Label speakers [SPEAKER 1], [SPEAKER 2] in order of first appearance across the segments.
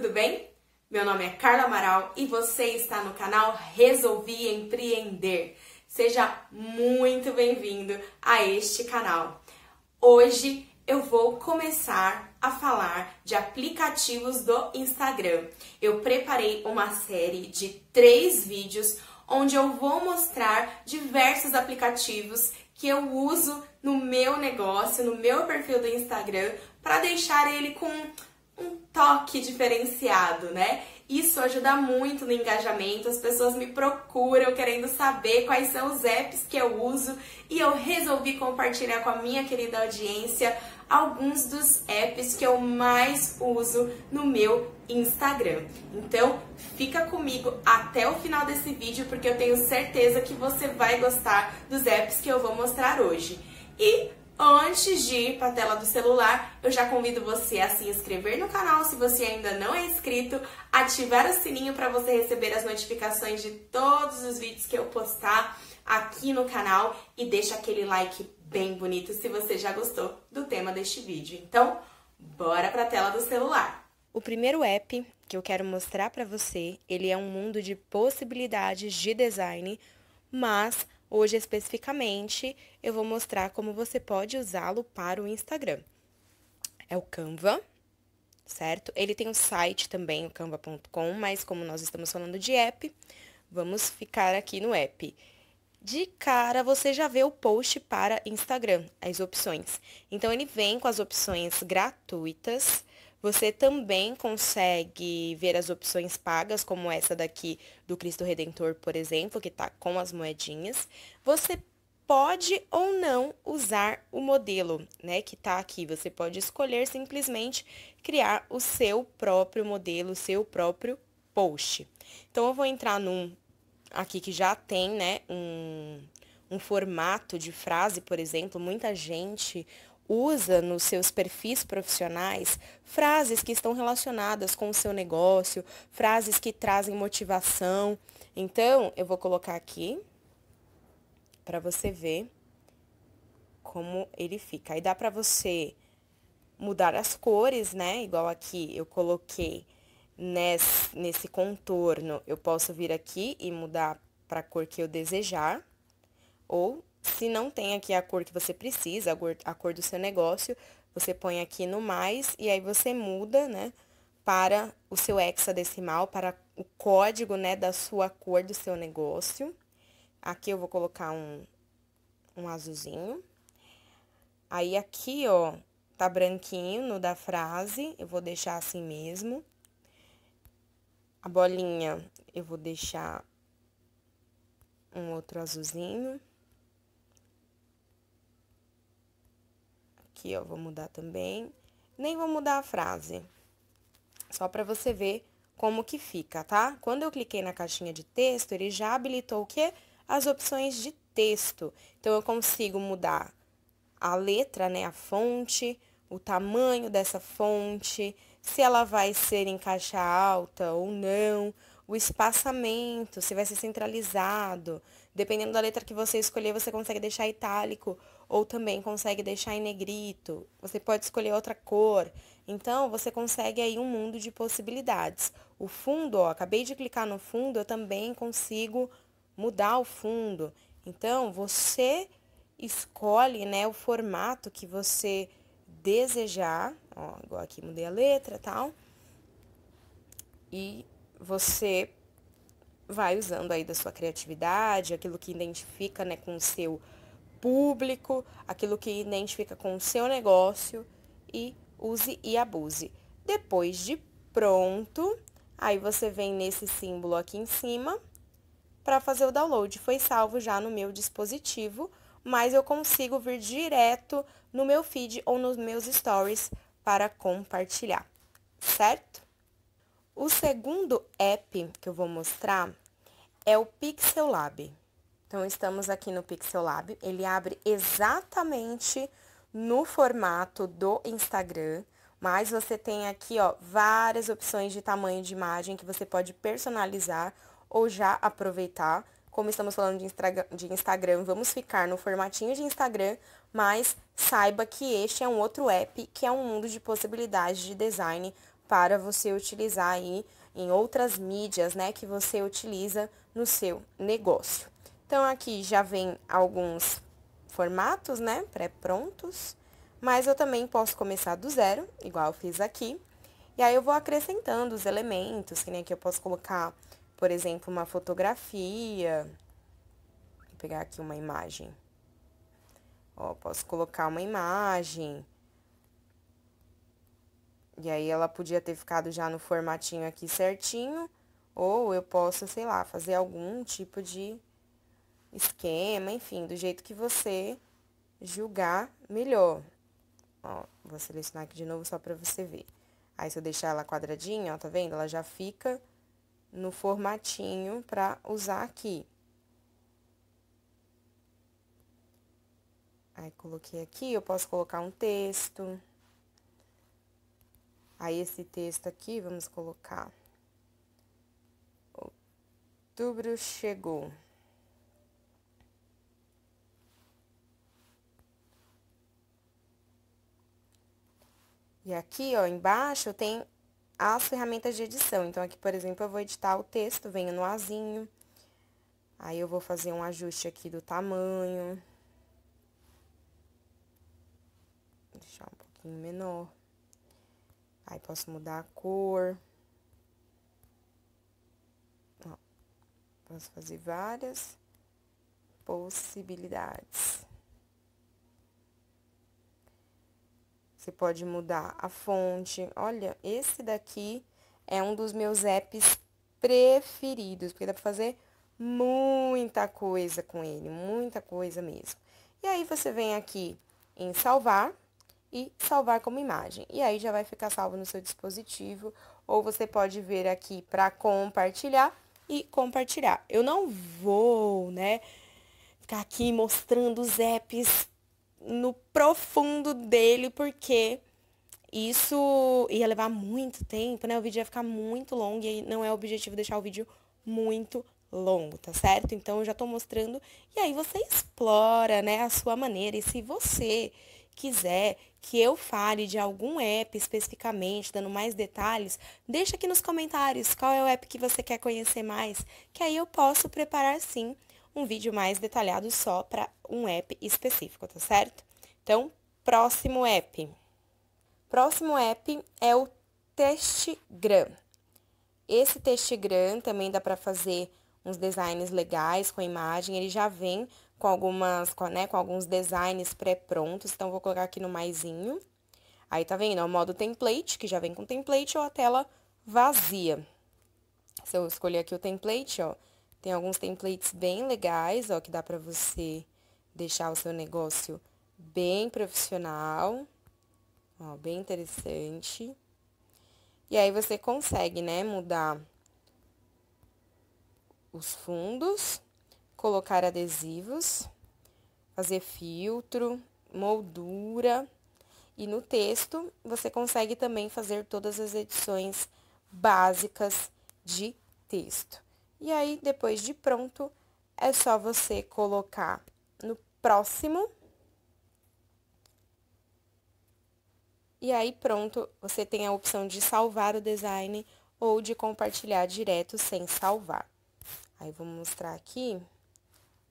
[SPEAKER 1] tudo bem? Meu nome é Carla Amaral e você está no canal Resolvi Empreender. Seja muito bem-vindo a este canal. Hoje eu vou começar a falar de aplicativos do Instagram. Eu preparei uma série de três vídeos onde eu vou mostrar diversos aplicativos que eu uso no meu negócio, no meu perfil do Instagram, para deixar ele com um toque diferenciado, né? Isso ajuda muito no engajamento, as pessoas me procuram querendo saber quais são os apps que eu uso e eu resolvi compartilhar com a minha querida audiência alguns dos apps que eu mais uso no meu Instagram. Então, fica comigo até o final desse vídeo porque eu tenho certeza que você vai gostar dos apps que eu vou mostrar hoje. E Antes de ir para a tela do celular, eu já convido você a se inscrever no canal se você ainda não é inscrito, ativar o sininho para você receber as notificações de todos os vídeos que eu postar aqui no canal e deixa aquele like bem bonito se você já gostou do tema deste vídeo. Então, bora para a tela do celular. O primeiro app que eu quero mostrar para você, ele é um mundo de possibilidades de design, mas Hoje, especificamente, eu vou mostrar como você pode usá-lo para o Instagram. É o Canva, certo? Ele tem um site também, o canva.com, mas como nós estamos falando de app, vamos ficar aqui no app. De cara, você já vê o post para Instagram, as opções. Então, ele vem com as opções gratuitas, você também consegue ver as opções pagas, como essa daqui do Cristo Redentor, por exemplo, que está com as moedinhas. Você pode ou não usar o modelo, né, que está aqui. Você pode escolher simplesmente criar o seu próprio modelo, o seu próprio post. Então, eu vou entrar num aqui que já tem, né, um, um formato de frase, por exemplo. Muita gente usa nos seus perfis profissionais frases que estão relacionadas com o seu negócio, frases que trazem motivação. Então, eu vou colocar aqui para você ver como ele fica. Aí dá para você mudar as cores, né? Igual aqui eu coloquei nesse, nesse contorno, eu posso vir aqui e mudar para a cor que eu desejar, ou se não tem aqui a cor que você precisa, a cor, do seu negócio, você põe aqui no mais e aí você muda, né? Para o seu hexadecimal, para o código, né? Da sua cor do seu negócio. Aqui eu vou colocar um, um azulzinho. Aí aqui, ó, tá branquinho no da frase, eu vou deixar assim mesmo. A bolinha eu vou deixar um outro azulzinho. Aqui, ó, vou mudar também. Nem vou mudar a frase, só para você ver como que fica, tá? Quando eu cliquei na caixinha de texto, ele já habilitou o quê? As opções de texto. Então, eu consigo mudar a letra, né, a fonte, o tamanho dessa fonte, se ela vai ser em caixa alta ou não, o espaçamento, se vai ser centralizado. Dependendo da letra que você escolher, você consegue deixar itálico ou também consegue deixar em negrito, você pode escolher outra cor. Então, você consegue aí um mundo de possibilidades. O fundo, ó, acabei de clicar no fundo, eu também consigo mudar o fundo. Então, você escolhe, né, o formato que você desejar, ó, igual aqui mudei a letra, tal. E você vai usando aí da sua criatividade, aquilo que identifica, né, com o seu público, aquilo que identifica com o seu negócio e use e abuse. Depois de pronto, aí você vem nesse símbolo aqui em cima para fazer o download. Foi salvo já no meu dispositivo, mas eu consigo vir direto no meu feed ou nos meus stories para compartilhar, certo? O segundo app que eu vou mostrar é o Pixel Lab. Então, estamos aqui no Pixel Lab. Ele abre exatamente no formato do Instagram, mas você tem aqui, ó, várias opções de tamanho de imagem que você pode personalizar ou já aproveitar. Como estamos falando de, Instagram, vamos ficar no formatinho de Instagram, mas saiba que este é um outro app que é um mundo de possibilidades de design para você utilizar aí em outras mídias, né, que você utiliza no seu negócio. Então, aqui já vem alguns formatos, né, pré-prontos, mas eu também posso começar do zero, igual eu fiz aqui, e aí eu vou acrescentando os elementos, que nem aqui eu posso colocar, por exemplo, uma fotografia, vou pegar aqui uma imagem, ó, posso colocar uma imagem, e aí ela podia ter ficado já no formatinho aqui certinho, ou eu posso, sei lá, fazer algum tipo de esquema, enfim, do jeito que você julgar melhor. Ó, vou selecionar aqui de novo só para você ver. Aí, se eu deixar ela quadradinha, ó, tá vendo? Ela já fica no formatinho para usar aqui. Aí, coloquei aqui, eu posso colocar um texto. Aí, esse texto aqui, vamos colocar... Outubro chegou. E aqui, ó, embaixo tem as ferramentas de edição. Então, aqui, por exemplo, eu vou editar o texto, venho no azinho. Aí, eu vou fazer um ajuste aqui do tamanho. deixar um pouquinho menor. Aí, posso mudar a cor. Ó, posso fazer várias possibilidades. Você pode mudar a fonte. Olha, esse daqui é um dos meus apps preferidos, porque dá para fazer muita coisa com ele, muita coisa mesmo. E aí você vem aqui em salvar e salvar como imagem. E aí já vai ficar salvo no seu dispositivo, ou você pode ver aqui para compartilhar e compartilhar. Eu não vou, né, ficar aqui mostrando os apps no profundo dele, porque isso ia levar muito tempo, né? O vídeo ia ficar muito longo e não é o objetivo deixar o vídeo muito longo, tá certo? Então eu já tô mostrando e aí você explora, né, a sua maneira. E se você quiser que eu fale de algum app especificamente, dando mais detalhes, deixa aqui nos comentários qual é o app que você quer conhecer mais, que aí eu posso preparar sim um vídeo mais detalhado só para um app específico, tá certo? Então, próximo app. Próximo app é o Testgram. Esse Testgram também dá para fazer uns designs legais com a imagem, ele já vem com algumas, com, né, com alguns designs pré-prontos, então vou colocar aqui no maisinho. Aí tá vendo, é o modo template, que já vem com template ou a tela vazia. Se eu escolher aqui o template, ó, tem alguns templates bem legais, ó, que dá para você deixar o seu negócio bem profissional, ó, bem interessante. E aí você consegue, né, mudar os fundos, colocar adesivos, fazer filtro, moldura. E no texto, você consegue também fazer todas as edições básicas de texto. E aí, depois de pronto, é só você colocar no próximo. E aí, pronto, você tem a opção de salvar o design ou de compartilhar direto sem salvar. Aí, vou mostrar aqui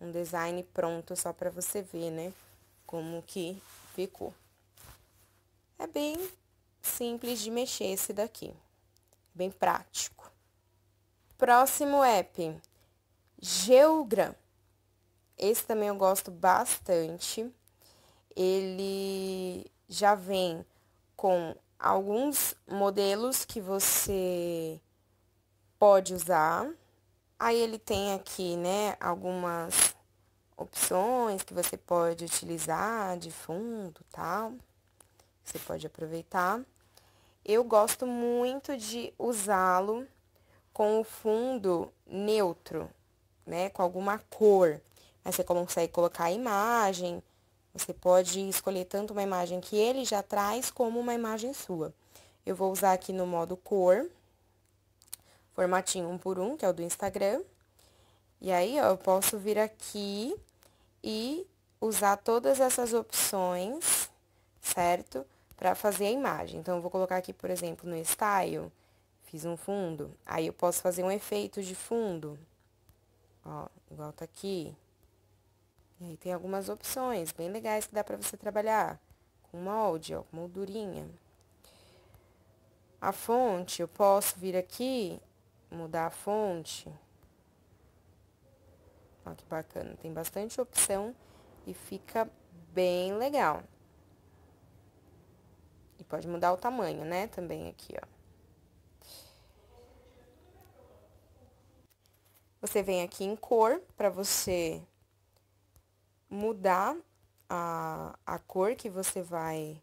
[SPEAKER 1] um design pronto só para você ver, né, como que ficou. É bem simples de mexer esse daqui, bem prático. Próximo app, Geogram. Esse também eu gosto bastante. Ele já vem com alguns modelos que você pode usar. Aí ele tem aqui, né, algumas opções que você pode utilizar de fundo, tal. Você pode aproveitar. Eu gosto muito de usá-lo com o fundo neutro, né? Com alguma cor. Aí você consegue colocar a imagem, você pode escolher tanto uma imagem que ele já traz, como uma imagem sua. Eu vou usar aqui no modo cor, formatinho um por um, que é o do Instagram. E aí, ó, eu posso vir aqui e usar todas essas opções, certo? Para fazer a imagem. Então, eu vou colocar aqui, por exemplo, no style, Fiz um fundo. Aí eu posso fazer um efeito de fundo. Ó, igual tá aqui. E aí tem algumas opções bem legais que dá pra você trabalhar. Com molde, ó, com moldurinha. A fonte, eu posso vir aqui, mudar a fonte. Ó, que bacana. Tem bastante opção e fica bem legal. E pode mudar o tamanho, né? Também aqui, ó. Você vem aqui em cor para você mudar a, a cor que você vai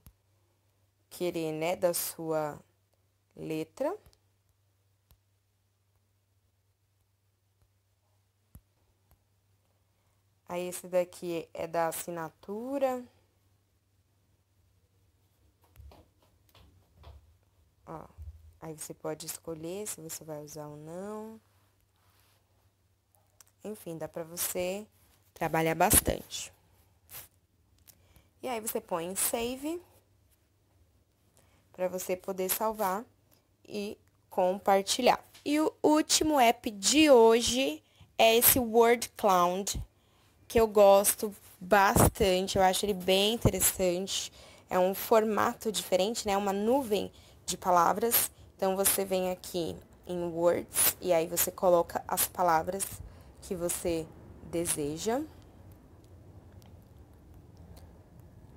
[SPEAKER 1] querer, né, da sua letra. Aí, esse daqui é da assinatura. Ó, aí você pode escolher se você vai usar ou não. Enfim, dá para você trabalhar bastante. E aí você põe em save para você poder salvar e compartilhar. E o último app de hoje é esse Word Cloud, que eu gosto bastante, eu acho ele bem interessante. É um formato diferente, né? Uma nuvem de palavras. Então você vem aqui em Words e aí você coloca as palavras que você deseja.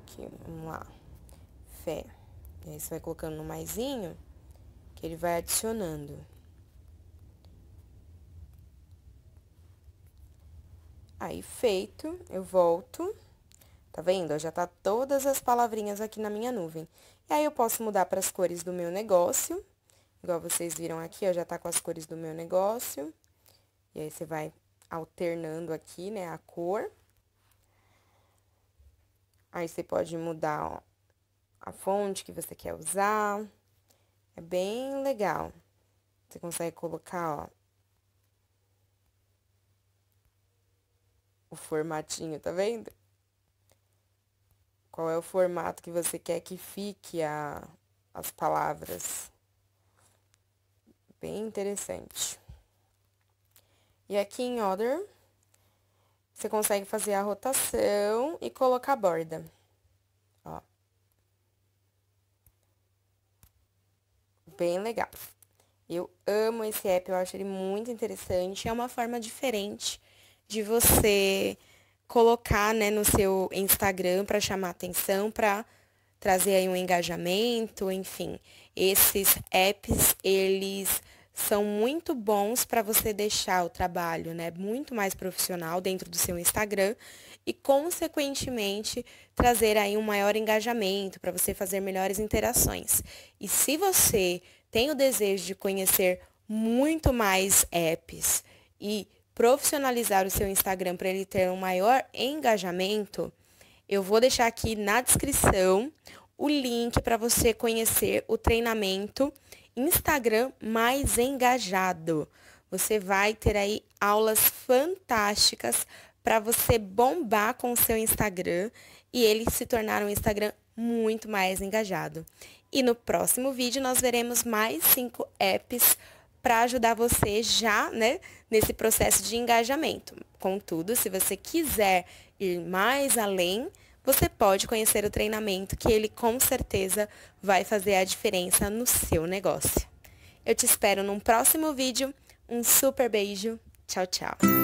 [SPEAKER 1] Aqui, vamos lá. Fé. E aí, você vai colocando no maisinho, que ele vai adicionando. Aí, feito, eu volto. Tá vendo? Já tá todas as palavrinhas aqui na minha nuvem. E aí, eu posso mudar para as cores do meu negócio. Igual vocês viram aqui, ó, já tá com as cores do meu negócio. E aí, você vai alternando aqui, né, a cor. Aí você pode mudar ó, a fonte que você quer usar. É bem legal. Você consegue colocar, ó, o formatinho, tá vendo? Qual é o formato que você quer que fique a, as palavras. Bem interessante. E aqui em Other, você consegue fazer a rotação e colocar a borda. Ó. Bem legal. Eu amo esse app, eu acho ele muito interessante. É uma forma diferente de você colocar né, no seu Instagram para chamar atenção, para trazer aí um engajamento, enfim. Esses apps, eles são muito bons para você deixar o trabalho, né, muito mais profissional dentro do seu Instagram e consequentemente trazer aí um maior engajamento para você fazer melhores interações. E se você tem o desejo de conhecer muito mais apps e profissionalizar o seu Instagram para ele ter um maior engajamento, eu vou deixar aqui na descrição o link para você conhecer o treinamento Instagram mais engajado. Você vai ter aí aulas fantásticas para você bombar com o seu Instagram e ele se tornar um Instagram muito mais engajado. E no próximo vídeo nós veremos mais cinco apps para ajudar você já, né, nesse processo de engajamento. Contudo, se você quiser ir mais além, você pode conhecer o treinamento que ele com certeza vai fazer a diferença no seu negócio. Eu te espero num próximo vídeo. Um super beijo. Tchau, tchau.